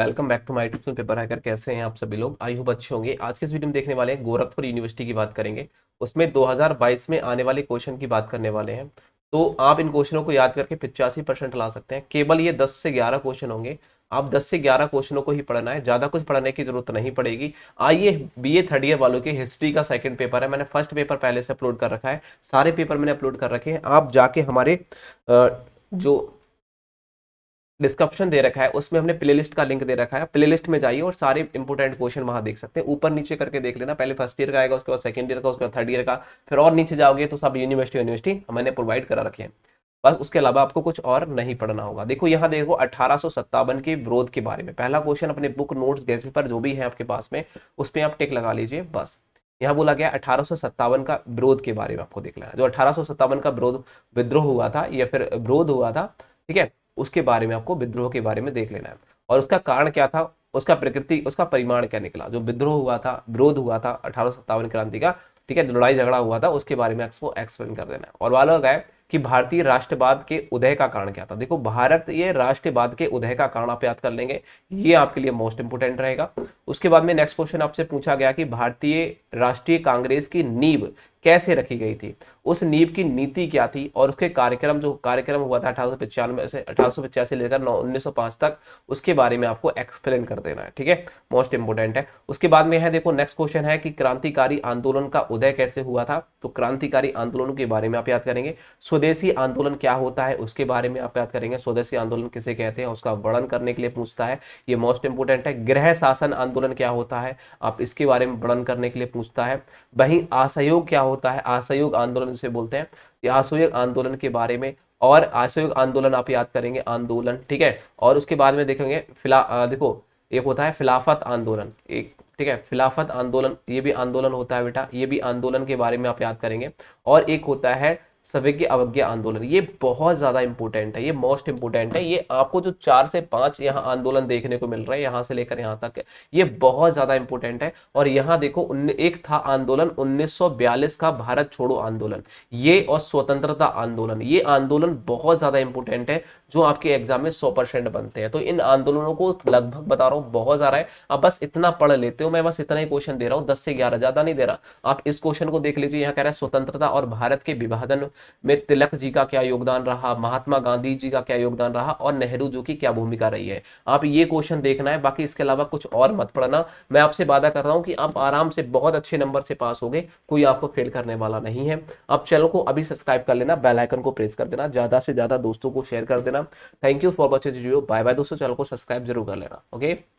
welcome back to my YouTube paper hacker कैसे हैं आप सभी लोग आई होप अच्छे होंगे आज के इस वीडियो में देखने वाले हैं गोरखपुर यूनिवर्सिटी की बात करेंगे उसमें 2022 में आने वाले क्वेश्चन की बात करने वाले हैं तो आप इन क्वेश्चनों को याद करके पिचासी परसेंट ला सकते हैं केवल ये 10 से 11 क्वेश्चन होंगे आप 10 से 11 क्वेश्चनों को ही पढ़ना है ज़्यादा कुछ पढ़ने की जरूरत नहीं पड़ेगी आइए बी ए थर्ड ईयर वालों के हिस्ट्री का सेकंड पेपर है मैंने फर्स्ट पेपर पहले से अपलोड कर रखा है सारे पेपर मैंने अपलोड कर रखे हैं आप जाके हमारे जो डिस्क्रिप्शन दे रखा है उसमें हमने प्लेलिस्ट का लिंक दे रखा है प्लेलिस्ट में जाइए और सारे इंपॉर्टेंट क्वेश्चन वहां देख सकते हैं ऊपर नीचे करके देख लेना पहले फर्स्ट ईयर का आएगा उसके बाद सेकंड ईयर का उसके बाद थर्ड ईयर का फिर और नीचे जाओगे तो सब यूनिवर्सिटी यूनिवर्सिटी हमने प्रोवाइड करा रखे हैं बस उसके अलावा आपको कुछ और नहीं पढ़ना होगा देखो यहाँ देखो अठारह के विरोध के बारे में पहला क्वेश्चन अपने बुक नोट्स गैस पेपर जो भी है आपके पास में उस पर आप टेक लगा लीजिए बस यहाँ बोला गया अठारह का विरोध के बारे में आपको देखना लेना जो अठारह का विरोध विद्रोह हुआ था या फिर विरोध हुआ था ठीक है उसके बारे में आपको विद्रोह के बारे में देख लेना है और उसका कारण क्या था उसका प्रकृति उसका परिमाण क्या निकला जो विद्रोह हुआ था विरोध हुआ था अठारह क्रांति का ठीक है लड़ाई झगड़ा हुआ था उसके बारे में आपको एक्सप्लेन कर देना है और वाला गए कि भारतीय राष्ट्रवाद के उदय का कारण क्या था देखो भारत ये राष्ट्रवाद के उदय का कारण आप याद कर लेंगे ये आपके लिए मोस्ट इंपोर्टेंट रहेगा उसके बाद में नेक्स्ट क्वेश्चन आपसे पूछा गया कि भारतीय राष्ट्रीय कांग्रेस की नींव कैसे रखी गई थी उस नीब की नीति क्या थी और उसके कार्यक्रम जो कार्यक्रम हुआ था अठारह सौ पचानवे से अठारह सौ लेकर नौ तक उसके बारे में आपको एक्सप्लेन कर देना है ठीक है मोस्ट इंपोर्टेंट है उसके बाद में है देखो नेक्स्ट क्वेश्चन है कि क्रांतिकारी आंदोलन का उदय कैसे हुआ था तो क्रांतिकारी आंदोलन के बारे में आप याद करेंगे स्वदेशी आंदोलन क्या होता है उसके बारे में आप याद करेंगे स्वदेशी आंदोलन किसे कहते हैं उसका वर्णन करने के लिए पूछता है ये मोस्ट इंपोर्टेंट है गृह शासन आंदोलन क्या होता है आप इसके बारे में वर्णन करने के लिए पूछता है वही असहयोग क्या होता है असहयोग आंदोलन जिसे बोलते हैं कि असहयोग आंदोलन के बारे में और असहयोग आंदोलन आप याद करेंगे आंदोलन ठीक है और उसके बाद में देखेंगे फिला आ, देखो एक होता है फिलाफत आंदोलन एक ठीक है फिलाफत आंदोलन ये भी आंदोलन होता है बेटा ये भी आंदोलन के बारे में आप याद करेंगे और एक होता है सभी की अवज्ञा आंदोलन ये बहुत ज़्यादा इंपॉर्टेंट है ये मोस्ट इंपॉर्टेंट है ये आपको जो चार से पांच यहाँ आंदोलन देखने को मिल रहा है यहाँ से लेकर यहाँ तक ये बहुत ज़्यादा इंपॉर्टेंट है और यहाँ देखो एक था आंदोलन 1942 का भारत छोड़ो आंदोलन ये और स्वतंत्रता आंदोलन ये आंदोलन बहुत ज़्यादा इंपॉर्टेंट है जो आपके एग्जाम में सौ परसेंट बनते हैं तो इन आंदोलनों को लगभग बता रहा हूँ बहुत ज़्यादा है अब बस इतना पढ़ लेते हो मैं बस इतना ही क्वेश्चन दे रहा हूँ दस से ग्यारह ज़्यादा नहीं दे रहा आप इस क्वेश्चन को देख लीजिए यहाँ कह रहा है स्वतंत्रता और भारत के विभाजन में तिलक जी का क्या योगदान रहा महात्मा गांधी जी का क्या योगदान रहा और नेहरू जी की क्या भूमिका रही है आप ये क्वेश्चन देखना है बाकी इसके अलावा कुछ और मत पढ़ना मैं आपसे वादा कर रहा हूँ कि आप आराम से बहुत अच्छे नंबर से पास हो गए कोई आपको फेल करने वाला नहीं है आप चैनल को अभी सब्सक्राइब कर लेना बेलाइकन को प्रेस कर देना ज्यादा से ज्यादा दोस्तों को शेयर कर देना thank you for watching video bye bye दोस्तों चैनल को सब्सक्राइब जरूर कर लेना ओके